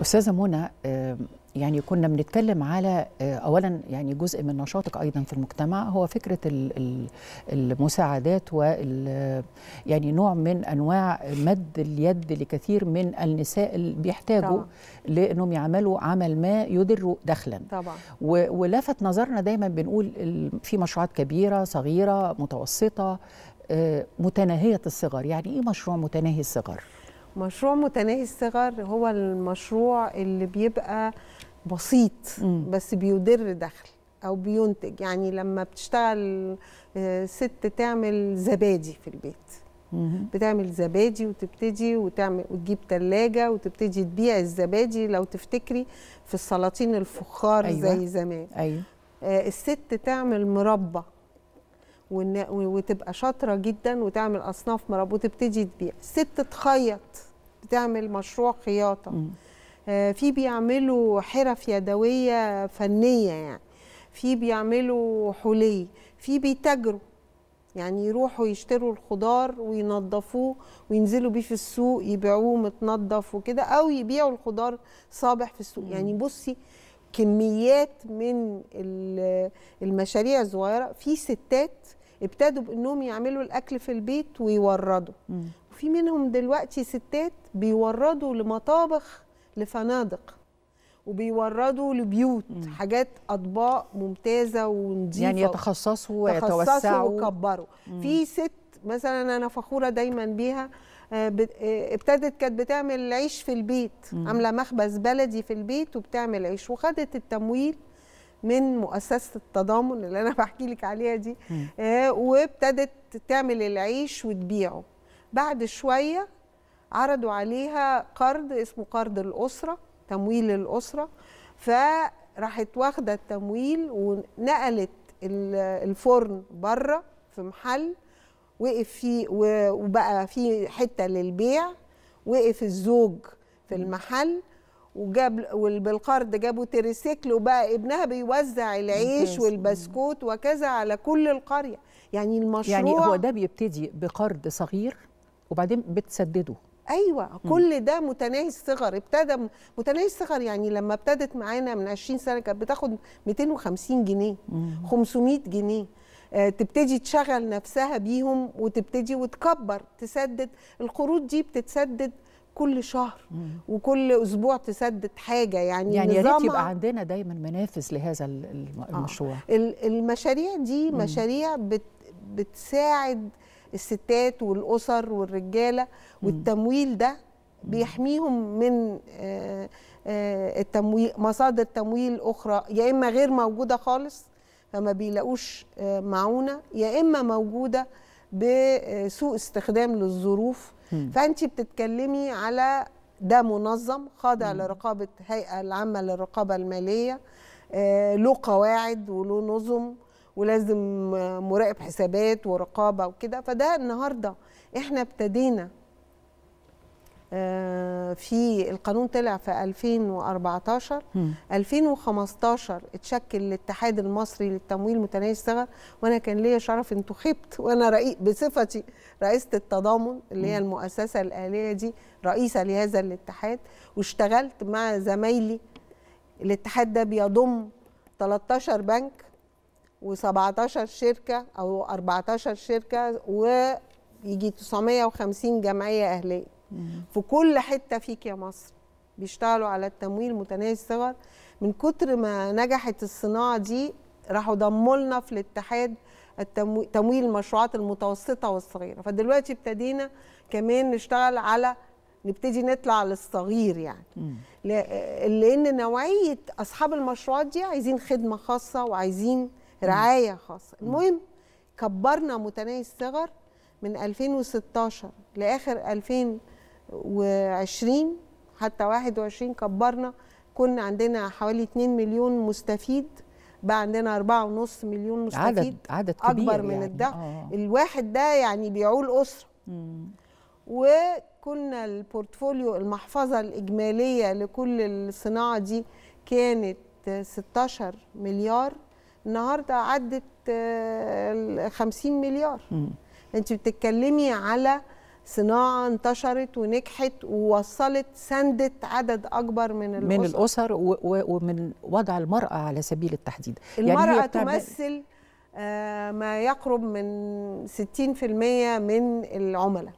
استاذه منى آه، يعني كنا بنتكلم على آه، اولا يعني جزء من نشاطك ايضا في المجتمع هو فكره المساعدات و يعني نوع من انواع مد اليد لكثير من النساء اللي بيحتاجوا طبعا. لانهم يعملوا عمل ما يدر دخلا طبعا ولفت نظرنا دايما بنقول في مشروعات كبيره صغيره متوسطه آه، متناهيه الصغر يعني ايه مشروع متناهي الصغر مشروع متناهي الصغر هو المشروع اللي بيبقى بسيط بس بيدر دخل او بينتج يعني لما بتشتغل آه، ست تعمل زبادي في البيت بتعمل زبادي وتبتدي وتعمل وتجيب تلاجة وتبتدي تبيع الزبادي لو تفتكري في السلاطين الفخار أيوة. زي زمان أيوة. آه، الست تعمل مربى وتبقى شاطره جدا وتعمل اصناف مراب وتبتدي تبيع ست تخيط بتعمل مشروع خياطه آه، في بيعملوا حرف يدويه فنيه يعني في بيعملوا حلي في بيتاجروا يعني يروحوا يشتروا الخضار وينضفوه وينزلوا بيه في السوق يبيعوه متنضف وكده او يبيعوا الخضار صابح في السوق يعني بصي كميات من المشاريع الصغيره في ستات ابتدوا بانهم يعملوا الاكل في البيت ويوردوا وفي منهم دلوقتي ستات بيوردوا لمطابخ لفنادق وبيوردوا لبيوت مم. حاجات اطباق ممتازه ونظيفه يعني يتخصصوا ويتوسعوا ويكبروا في ست مثلا انا فخوره دايما بيها آه، آه، ابتدت كانت بتعمل عيش في البيت عامله مخبز بلدي في البيت وبتعمل عيش وخدت التمويل من مؤسسه التضامن اللي انا بحكي لك عليها دي آه وابتدت تعمل العيش وتبيعه بعد شويه عرضوا عليها قرض اسمه قرض الاسره تمويل الاسره فراحت واخده التمويل ونقلت الفرن بره في محل وقف فيه وبقى في حته للبيع وقف الزوج في المحل وجاب وبالقرض جابوا تريسيكل وبقى ابنها بيوزع العيش والبسكوت وكذا على كل القريه يعني المشروع يعني هو ده بيبتدي بقرض صغير وبعدين بتسدده ايوه مم. كل ده متناهي الصغر ابتدى متناهي الصغر يعني لما ابتدت معانا من 20 سنه كانت بتاخد 250 جنيه مم. 500 جنيه آه، تبتدي تشغل نفسها بيهم وتبتدي وتكبر تسدد القروض دي بتتسدد كل شهر مم. وكل اسبوع تسدد حاجه يعني يعني يا ريت يبقى عندنا دايما منافس لهذا آه. المشروع آه. المشاريع دي مم. مشاريع بت بتساعد الستات والاسر والرجاله والتمويل ده بيحميهم من آه، آه، التمويل مصادر تمويل اخرى يا اما غير موجوده خالص فما بيلاقوش معونه يا اما موجوده بسوء استخدام للظروف فانت بتتكلمي على ده منظم خاضع لرقابه هيئه العامه للرقابه الماليه آه، له قواعد وله نظم ولازم مراقب حسابات ورقابه وكده فده النهارده احنا ابتدينا آه، في القانون طلع في 2014 م. 2015 اتشكل الاتحاد المصري للتمويل متناهي الصغر وانا كان ليا شرف انتخبت وانا رئيس بصفتي رئيسه التضامن اللي هي المؤسسه الاليه دي رئيسه لهذا الاتحاد واشتغلت مع زمايلي الاتحاد ده بيضم 13 بنك و17 شركه او 14 شركه ويجي 950 جمعيه اهليه في كل حته فيك يا مصر بيشتغلوا على التمويل متناهي الصغر من كتر ما نجحت الصناعه دي راحوا ضموا لنا في الاتحاد تمويل المشروعات المتوسطه والصغيره فدلوقتي ابتدينا كمان نشتغل على نبتدي نطلع للصغير يعني مم. لان نوعيه اصحاب المشروعات دي عايزين خدمه خاصه وعايزين رعايه خاصه المهم كبرنا متناهي الصغر من 2016 لاخر 2000 و20 حتى 21 كبرنا كنا عندنا حوالي 2 مليون مستفيد بقى عندنا 4.5 مليون مستفيد عدد عدد كبير أكبر من يعني. ده آه. الواحد ده يعني بيعول أسرة وكنا البورتفوليو المحفظة الإجمالية لكل الصناعة دي كانت 16 مليار النهارده عدت 50 آه، مليار مم. انت بتتكلمي على صناعه انتشرت ونجحت ووصلت سندت عدد اكبر من الاسر من الاسر ومن وضع المراه على سبيل التحديد يعني المراه يعني تمثل آه، ما يقرب من 60% من العملاء